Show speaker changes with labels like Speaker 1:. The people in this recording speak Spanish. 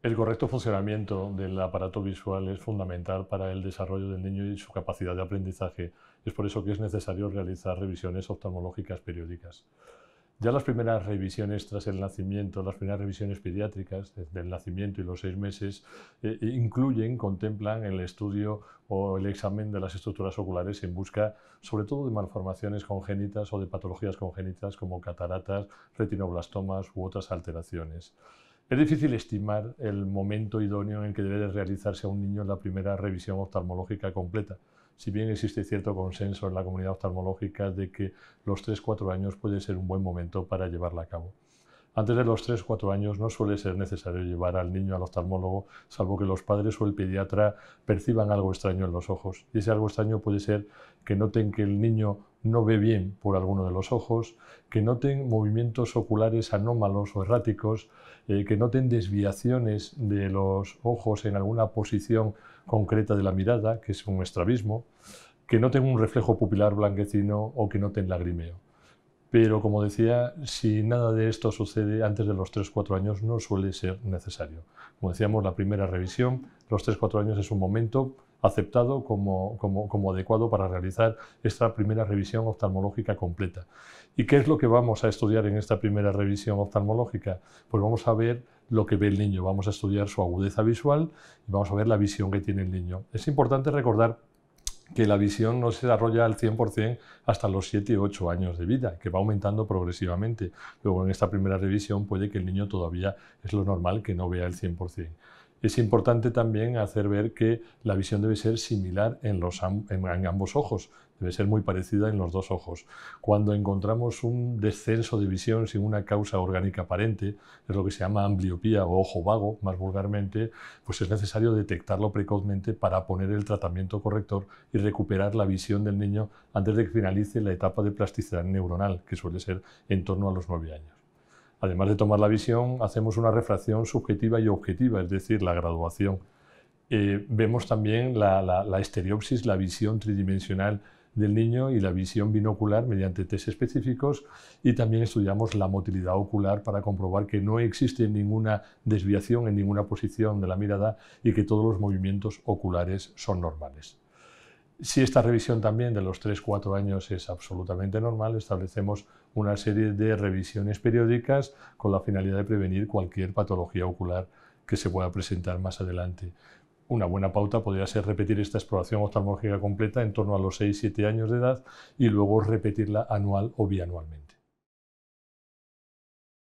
Speaker 1: El correcto funcionamiento del aparato visual es fundamental para el desarrollo del niño y su capacidad de aprendizaje. Es por eso que es necesario realizar revisiones oftalmológicas periódicas. Ya las primeras revisiones tras el nacimiento, las primeras revisiones pediátricas desde el nacimiento y los seis meses, eh, eh, incluyen, contemplan el estudio o el examen de las estructuras oculares en busca sobre todo de malformaciones congénitas o de patologías congénitas como cataratas, retinoblastomas u otras alteraciones. Es difícil estimar el momento idóneo en el que debe realizarse a un niño la primera revisión oftalmológica completa. Si bien existe cierto consenso en la comunidad oftalmológica de que los 3-4 años puede ser un buen momento para llevarla a cabo. Antes de los 3-4 años no suele ser necesario llevar al niño al oftalmólogo, salvo que los padres o el pediatra perciban algo extraño en los ojos. Y ese algo extraño puede ser que noten que el niño no ve bien por alguno de los ojos, que noten movimientos oculares anómalos o erráticos, eh, que noten desviaciones de los ojos en alguna posición concreta de la mirada, que es un estrabismo, que noten un reflejo pupilar blanquecino o que noten lagrimeo. Pero como decía, si nada de esto sucede antes de los 3-4 años, no suele ser necesario. Como decíamos, la primera revisión, los 3-4 años es un momento aceptado como, como, adecuado para realizar esta primera revisión oftalmológica completa. ¿Y qué es lo que vamos a estudiar en esta primera revisión oftalmológica? Pues vamos a ver lo que ve el niño, vamos a estudiar su agudeza visual y vamos a ver la visión que tiene el niño. Es importante recordar que la visión no se desarrolla al 100% hasta los 7 y 8 años de vida, que va aumentando progresivamente. Luego, en esta primera revisión puede que el niño todavía es lo normal que no vea el 100% es importante también hacer ver que la visión debe ser similar en, ambos ojos, debe ser muy parecida en los dos ojos. Cuando encontramos un descenso de visión sin una causa orgánica aparente, es lo que se llama ambliopía o ojo vago, más vulgarmente, pues es necesario detectarlo precozmente para poner el tratamiento corrector y recuperar la visión del niño antes de que finalice la etapa de plasticidad neuronal, que suele ser en torno a los nueve años además de tomar la visión, hacemos una refracción subjetiva y objetiva, es decir, la graduación. Eh, vemos también la, la, estereopsis, la visión tridimensional del niño y la visión binocular mediante test específicos y también estudiamos la motilidad ocular para comprobar que no existe ninguna desviación en ninguna posición de la mirada y que todos los movimientos oculares son normales. Si esta revisión también de los 3-4 años es absolutamente normal, establecemos una serie de revisiones periódicas con la finalidad de prevenir cualquier patología ocular que se pueda presentar más adelante. Una buena pauta podría ser repetir esta exploración oftalmológica completa en torno a los 6-7 años de edad y luego repetirla anual o bianualmente.